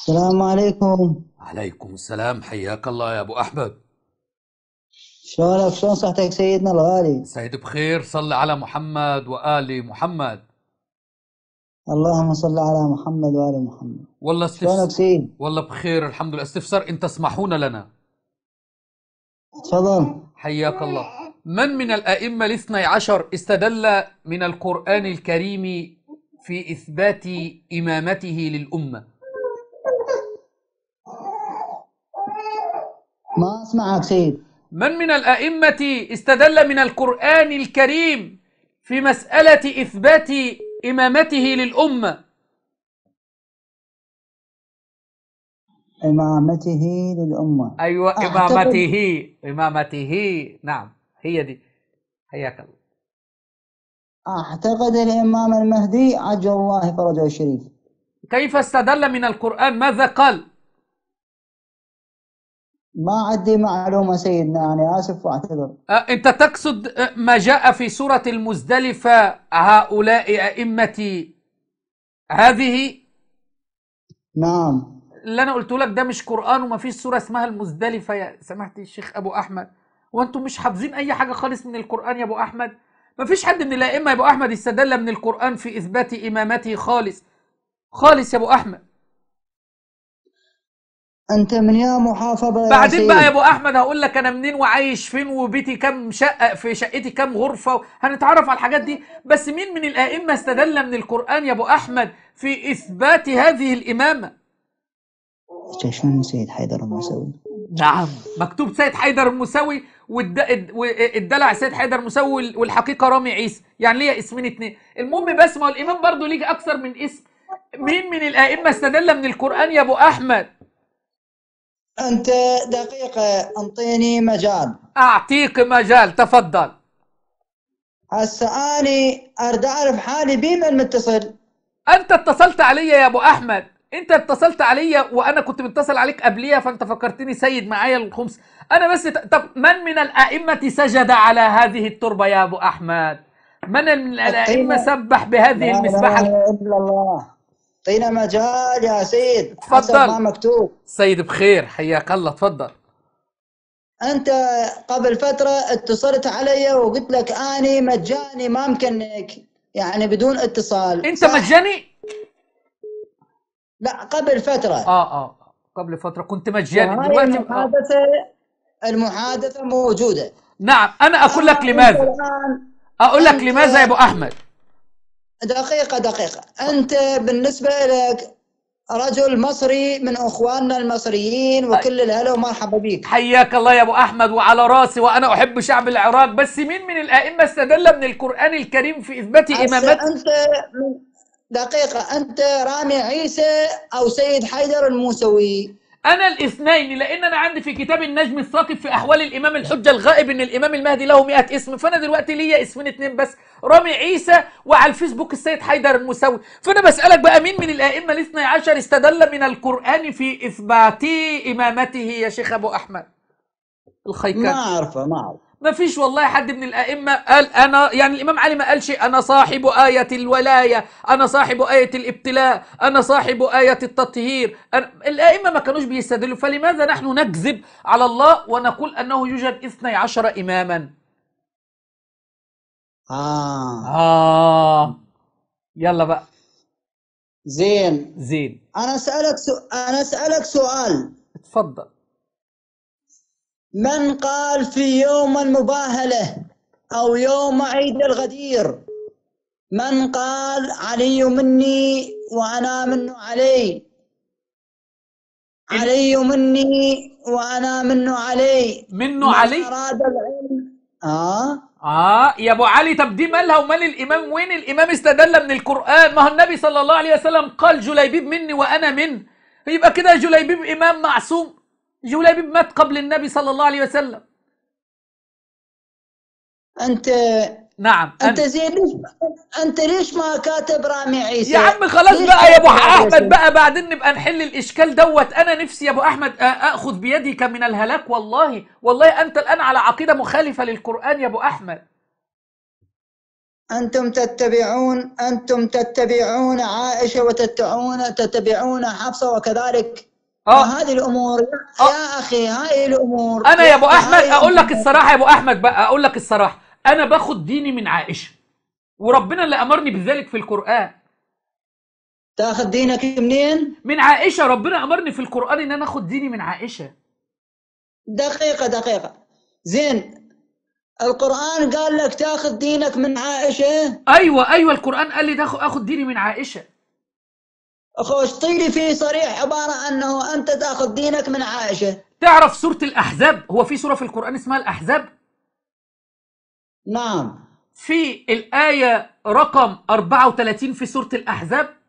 السلام عليكم عليكم السلام حياك الله يا ابو احمد شلونك شلون صحتك سيدنا الغالي سيد بخير صل على محمد وال محمد اللهم صل على محمد وال محمد والله استفسر شلونك سيد والله بخير الحمد لله استفسار ان تسمحون لنا تفضل حياك الله من من الأئمة الاثني عشر استدل من القرآن الكريم في إثبات إمامته للأمة ما أسمعك سيد من من الأئمة استدل من القرآن الكريم في مسألة إثبات إمامته للأمة إمامته للأمة أيوة إمامته إمامته نعم هي دي حياك الله اعتقد الإمام المهدي عجل الله فرجه الشريف كيف استدل من القرآن ماذا قال ما عندي معلومة سيدنا أنا آسف وأعتذر أه أنت تقصد ما جاء في سورة المزدلفة هؤلاء أئمة هذه نعم اللي أنا قلت لك ده مش قرآن وما فيش سورة اسمها المزدلفة يا سمحت الشيخ أبو أحمد وأنتم مش حافظين أي حاجة خالص من القرآن يا أبو أحمد ما فيش حد من الائمه يا ابو احمد استدل من القران في اثبات امامته خالص خالص يا ابو احمد انت من يا محافظه يا بعدين بقى يا ابو احمد هقول لك انا منين وعايش فين وبيتي كام شقه في شقتي كام غرفه هنتعرف على الحاجات دي بس مين من الائمه استدل من القران يا ابو احمد في اثبات هذه الامامه شايفين سيد حيدر الموسوي نعم مكتوب سيد حيدر المساوي والدلع سيد حيدر المساوي والحقيقه رامي عيسى يعني ليه اسمين اتنين المهم بس ما هو الامام برضه ليه اكثر من اسم مين من الائمه استدل من القران يا ابو احمد انت دقيقه انطيني مجال اعطيك مجال تفضل هسه اني اريد اعرف حالي بمن متصل انت اتصلت علي يا ابو احمد انت اتصلت عليا وانا كنت متصل عليك قبليها فانت فكرتني سيد معايا الخمس انا بس ت... طب من من الائمه سجد على هذه التربه يا ابو احمد من من الائمه سبح بهذه المسبحه لا الا الله اعطينا مجال يا سيد تفضل ما مكتوب سيد بخير حياك الله تفضل انت قبل فتره اتصلت علي وقلت لك اني مجاني ما امكنك يعني بدون اتصال انت صح؟ مجاني لا قبل فتره آه،, اه اه قبل فتره كنت مجاني دلوقتي المحادثه المحادثه موجوده نعم انا اقول لك لماذا اقول لك لماذا يا ابو احمد دقيقه دقيقه انت بالنسبه لك رجل مصري من اخواننا المصريين وكل الهلا ومرحبا بك حياك الله يا ابو احمد وعلى راسي وانا احب شعب العراق بس مين من الائمه استدل من القران الكريم في اثبات امامته انت من دقيقة أنت رامي عيسى أو سيد حيدر الموسوي أنا الاثنين لأن أنا عندي في كتاب النجم الثاقب في أحوال الإمام الحجة الغائب إن الإمام المهدي له 100 اسم فأنا دلوقتي ليا اسمين اتنين بس رامي عيسى وعلى الفيسبوك السيد حيدر الموسوي فأنا بسألك بقى مين من الأئمة الاثني عشر استدل من القرآن في إثبات إمامته يا شيخ أبو أحمد الخيكان ما أعرفه ما أعرف ما فيش والله حد من الائمه قال انا يعني الامام علي ما قالش انا صاحب ايه الولايه انا صاحب ايه الابتلاء انا صاحب ايه التطهير أنا الائمه ما كانوش بيستدلوا فلماذا نحن نكذب على الله ونقول انه يوجد 12 اماما اه اه يلا بقى زين زين انا اسالك سؤال انا اسالك سؤال اتفضل من قال في يوم المباهلة أو يوم عيد الغدير من قال علي مني وأنا منه علي علي مني وأنا منه علي منه علي أراد العلم آه آه يا أبو علي طب دي مالها ومال الإمام وين الإمام استدل من القرآن ما هو النبي صلى الله عليه وسلم قال جليبيب مني وأنا من يبقى كده جليبيب إمام معصوم جولابيب مات قبل النبي صلى الله عليه وسلم انت نعم انت زي زين انت ليش ما كاتب رامي عيسى يا عم خلاص بقى يا ابو احمد بقى بعدين نبقى نحل الاشكال دوت انا نفسي يا ابو احمد اخذ بيدك من الهلاك والله والله انت الان على عقيده مخالفه للقران يا ابو احمد أنتم تتبعون أنتم تتبعون عائشة وتتبعون تتبعون حفصة وكذلك اه هذه الامور يا آه. اخي هاي الامور انا يا ابو احمد اقول لك الصراحه يا ابو احمد بقى اقول لك الصراحه انا باخد ديني من عائشه وربنا اللي امرني بذلك في القران تاخد دينك منين من عائشه ربنا امرني في القران ان انا اخد ديني من عائشه دقيقه دقيقه زين القران قال لك تاخذ دينك من عائشه ايوه ايوه القران قال لي اخذ اخد ديني من عائشه خوش طيري في صريح عبارة أنه أنت تأخذ دينك من عائشة تعرف سورة الأحزاب هو في سورة في القرآن اسمها الأحزاب نعم في الآية رقم 34 في سورة الأحزاب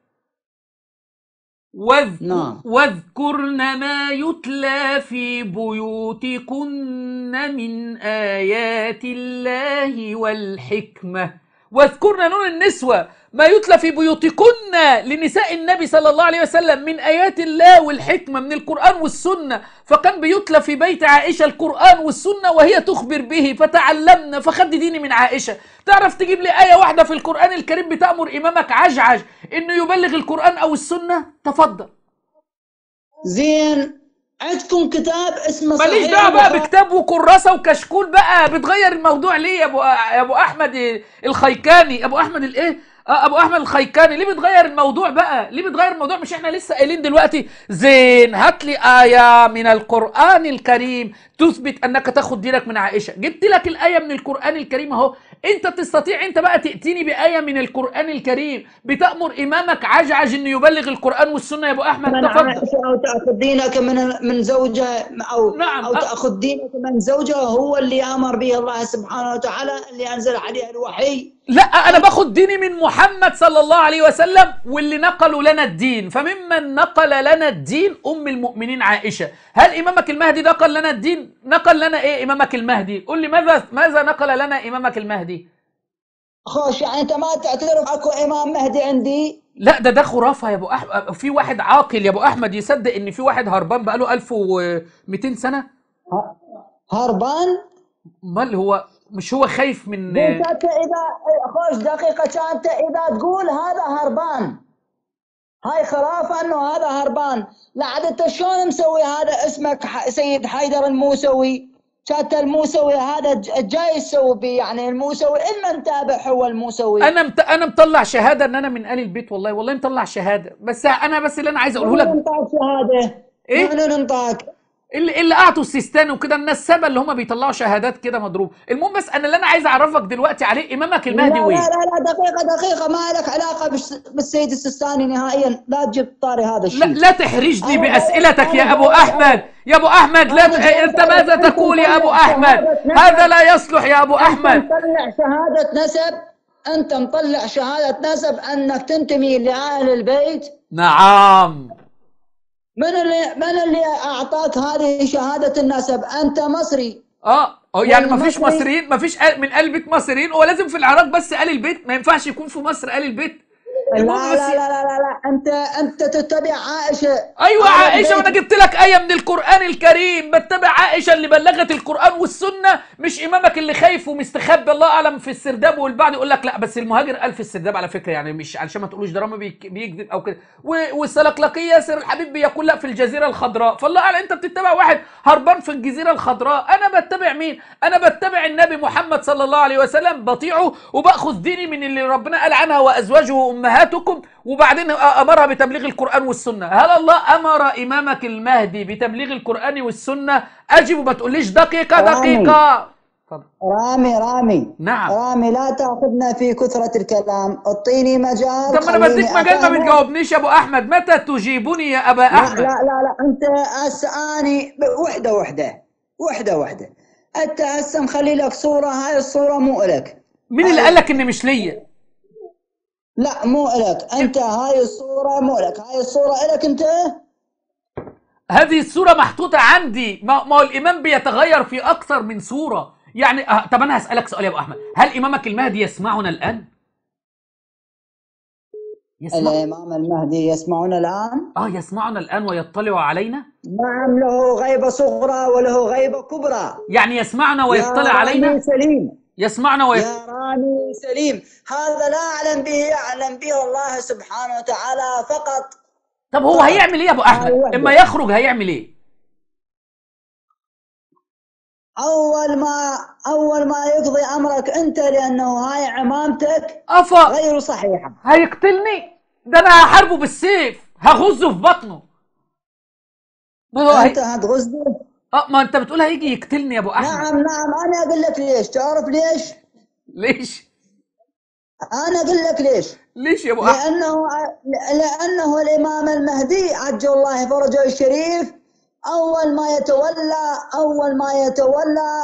نعم. واذكرن ما يتلى في بيوتكن من آيات الله والحكمة واذكرن نون النسوة ما يتلى في بيوتكن لنساء النبي صلى الله عليه وسلم من آيات الله والحكمة من القرآن والسنة فكان بيتلى في بيت عائشة القرآن والسنة وهي تخبر به فتعلمنا فخد ديني من عائشة تعرف تجيب لي آية واحدة في القرآن الكريم بتأمر إمامك عجعج إنه يبلغ القرآن أو السنة تفضل زين عندكم كتاب اسمه ماليش دعوه بقى بكتاب وكراسه وكشكول بقى بتغير الموضوع ليه يا ابو يا ابو احمد الخيكاني ابو احمد الايه آه ابو احمد الخيكاني ليه بتغير الموضوع بقى ليه بتغير الموضوع مش احنا لسه قايلين دلوقتي زين هات لي ايه من القران الكريم تثبت انك تاخد دينك من عائشه جبت لك الايه من القران الكريم اهو انت تستطيع انت بقى تاتيني بايه من القران الكريم بتامر امامك عجعج انه يبلغ القرآن والسنة يا أبو أحمد تفضل أو تأخذ دينك من من زوجة أو نعم أو تأخذ دينك من زوجة هو اللي أمر به الله سبحانه وتعالى اللي أنزل عليه الوحي لا أنا باخد ديني من محمد صلى الله عليه وسلم واللي نقلوا لنا الدين فممن نقل لنا الدين أم المؤمنين عائشة هل إمامك المهدي نقل لنا الدين؟ نقل لنا إيه إمامك المهدي؟ قل لي ماذا ماذا نقل لنا إمامك المهدي؟ خوش يعني أنت ما تعترف أكو إمام مهدي عندي؟ لا ده ده خرافة يا أبو أحمد في واحد عاقل يا أبو أحمد يصدق إن في واحد هربان بقاله 1200 سنة؟ هربان؟ امال هو مش هو خايف من انت اذا خوش دقيقه انت اذا تقول هذا هربان هاي خرافه انه هذا هربان لا عاد انت شلون مسوي هذا اسمك سيد حيدر الموسوي شات الموسوي هذا جاي يسوي بي يعني الموسوي اما متابع هو الموسوي انا مت... انا مطلع شهاده ان انا من ال البيت والله والله مطلع شهاده بس انا بس اللي انا عايز اقوله لك شهاده ايه نحن ننطاك اللي اللي قعدوا السيستان وكده النسابه اللي هم بيطلعوا شهادات كده مضروب المهم بس انا اللي انا عايز اعرفك دلوقتي عليه امامك المهدي وين لا لا لا دقيقه دقيقه ما لك علاقه بالسيد السيستاني نهائيا لا تجيب طاري هذا الشيء لا, لا تحرجني باسئلتك يا ابو احمد يا ابو احمد لا إيه، انت ماذا تقول يا ابو احمد هذا لا يصلح يا ابو احمد انت مطلع شهاده نسب انت مطلع شهاده نسب انك تنتمي لاهل البيت نعم من اللي من اللي اعطاك هذه شهاده النسب؟ انت مصري اه أو آه، يعني ما فيش مصريين ما فيش من قلبك مصريين هو لازم في العراق بس قال البيت ما ينفعش يكون في مصر قال البيت لا لا, لا لا لا لا انت انت تتبع عائشه ايوه عائشه وانا جبت لك ايه من القران الكريم بتبع عائشه اللي بلغت القران والسنه مش امامك اللي خايف ومستخبي الله اعلم في السرداب والبعض يقول لك لا بس المهاجر قال في السرداب على فكره يعني مش علشان ما تقولوش دراما بيكذب او كده والسلقلقي ياسر الحبيب بيقول لا في الجزيره الخضراء فالله اعلم انت بتتبع واحد هربان في الجزيره الخضراء انا بتبع مين؟ انا بتبع النبي محمد صلى الله عليه وسلم بطيعه وباخذ ديني من اللي ربنا قال عنها وازواجه وامهاته أمهاتكم وبعدين أمرها بتبليغ القرآن والسنة هل الله أمر إمامك المهدي بتبليغ القرآن والسنة أجب وما تقوليش دقيقة دقيقة رامي رامي نعم رامي لا تاخذنا في كثرة الكلام اعطيني مجال طب انا بديك مجال ما بتجاوبنيش يا ابو احمد متى تجيبني يا ابا احمد لا لا لا, انت اساني وحدة وحدة وحدة وحدة انت هسه مخلي لك صورة هاي الصورة مو لك مين اللي قال لك ان مش ليا؟ لا مو إلك أنت هاي الصورة مو إلك هاي الصورة إلك أنت هذه الصورة محطوطة عندي ما, ما هو الإمام بيتغير في أكثر من صورة يعني أه... طب أنا هسألك سؤال يا أبو أحمد هل إمامك المهدي يسمعنا الآن؟ يسمع... الإمام المهدي يسمعنا الآن؟ آه يسمعنا الآن ويطلع علينا؟ نعم له غيبة صغرى وله غيبة كبرى يعني يسمعنا ويطلع علينا؟ سليم يسمعنا ويا راني رامي سليم هذا لا أعلم به يعلم به الله سبحانه وتعالى فقط طب هو طيب. هيعمل ايه يا ابو احمد اما إيه؟ يخرج هيعمل ايه اول ما اول ما يقضي امرك انت لانه هاي عمامتك افا غير صحيحه هيقتلني ده انا هحاربه بالسيف هغزه في بطنه انت هتغزه اه ما انت بتقول هيجي يقتلني يا ابو احمد نعم نعم انا اقول لك ليش تعرف ليش ليش انا اقول لك ليش ليش يا ابو احمد لانه لانه الامام المهدي عجل الله فرجه الشريف اول ما يتولى اول ما يتولى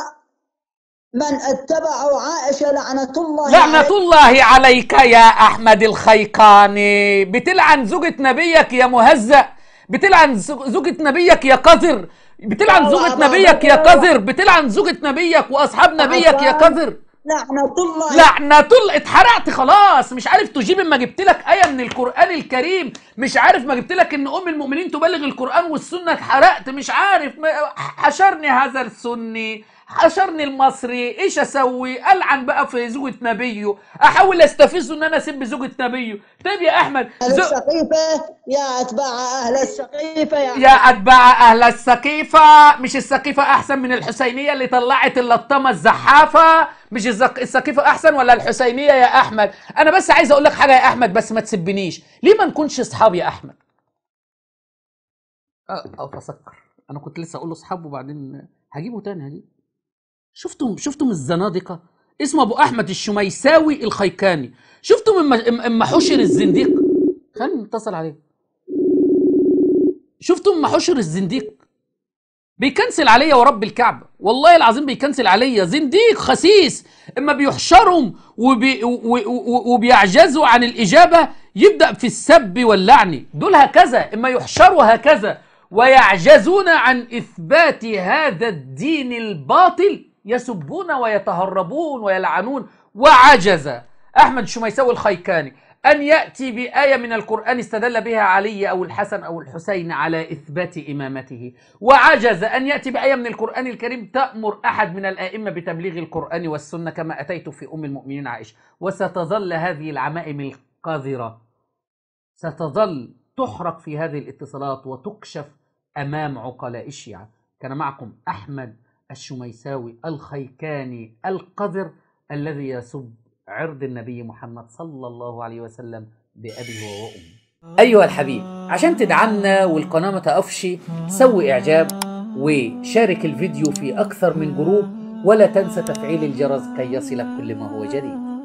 من اتبعوا عائشه لعنه الله لعنه الله عليك يا احمد الخيقاني بتلعن زوجة نبيك يا مهزأ بتلعن زوجة نبيك يا قذر بتلعن زوجة نبيك يا قذر بتلعن زوجة نبيك واصحاب نبيك يا قذر لعنة الله لعنة الله اتحرقت خلاص مش عارف تجيب اما جبت لك آية من القرآن الكريم مش عارف ما جبت لك إن أم المؤمنين تبلغ القرآن والسنة اتحرقت مش عارف حشرني هذا السني حشرني المصري ايش اسوي العن بقى في زوجة نبيه احاول استفزه ان انا اسيب زوجة نبيه طيب يا احمد اهل زو... السقيفة يا اتباع اهل السقيفة يا, يا اتباع اهل السقيفة مش السقيفة احسن من الحسينية اللي طلعت اللطمة الزحافة مش السقيفة احسن ولا الحسينية يا احمد انا بس عايز اقول لك حاجة يا احمد بس ما تسبنيش ليه ما نكونش اصحاب يا احمد اه او تسكر انا كنت لسه اقول له اصحاب وبعدين هجيبه تاني هجيبه شفتم شفتم الزنادقه اسمه ابو احمد الشميساوي الخيكاني شفتم اما حشر الزنديق خلينا نتصل عليه شفتم اما حشر الزنديق بيكنسل عليا ورب الكعبه والله العظيم بيكنسل عليا زنديق خسيس اما بيحشرهم وبي وبيعجزوا عن الاجابه يبدا في السب واللعن دول هكذا اما يحشروا هكذا ويعجزون عن اثبات هذا الدين الباطل يسبون ويتهربون ويلعنون وعجز أحمد شميساوي الخيكاني أن يأتي بآية من القرآن استدل بها علي أو الحسن أو الحسين على إثبات إمامته وعجز أن يأتي بآية من القرآن الكريم تأمر أحد من الآئمة بتبليغ القرآن والسنة كما أتيت في أم المؤمنين عائشة وستظل هذه العمائم القذرة ستظل تحرق في هذه الاتصالات وتكشف أمام عقلاء الشيعة كان معكم أحمد الشميساوي الخيكاني القذر الذي يسب عرض النبي محمد صلى الله عليه وسلم بأبي وأمه أيها الحبيب عشان تدعمنا والقناة ما تقفش سوي إعجاب وشارك الفيديو في أكثر من جروب ولا تنسى تفعيل الجرس كي يصلك كل ما هو جديد